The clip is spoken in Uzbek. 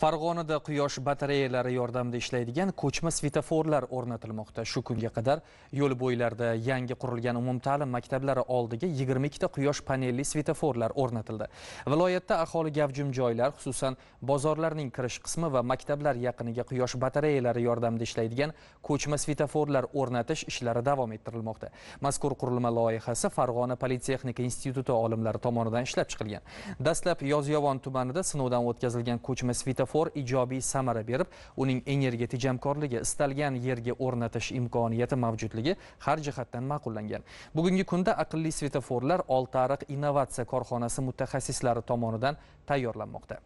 Farg'onada quyosh batareyalari yordamida ishlaydigan ko'chma svetoforlar o'rnatilmoqda. Shu kunga qadar yo'l bo'ylarida yangi qurilgan umumta'lim maktablari oldiga 22 ta quyosh panelli svetoforlar o'rnatildi. Viloyatda aholi gavjum joylar, xususan bozorlarning kirish qismi va maktablar yaqiniga quyosh batareyalari yordamida ishlaydigan ko'chma svetoforlar o'rnatish ishlari davom ettirilmoqda. Mazkur qurilma loyihasi Farg'ona politexnika instituti olimlari tomonidan ishlab chiqilgan. Dastlab Yozyovon tumanida sinovdan o'tkazilgan ko'chma svetofor svetofor ijobiy samara berib uning energiya tejamkorligi istalgan yerga o'rnatish imkoniyati mavjudligi har jihatdan ma'qullangan bugungi kunda aqlli svetoforlar oltiariq innovatsiya korxonasi mutaxassislari tomonidan tayyorlanmoqda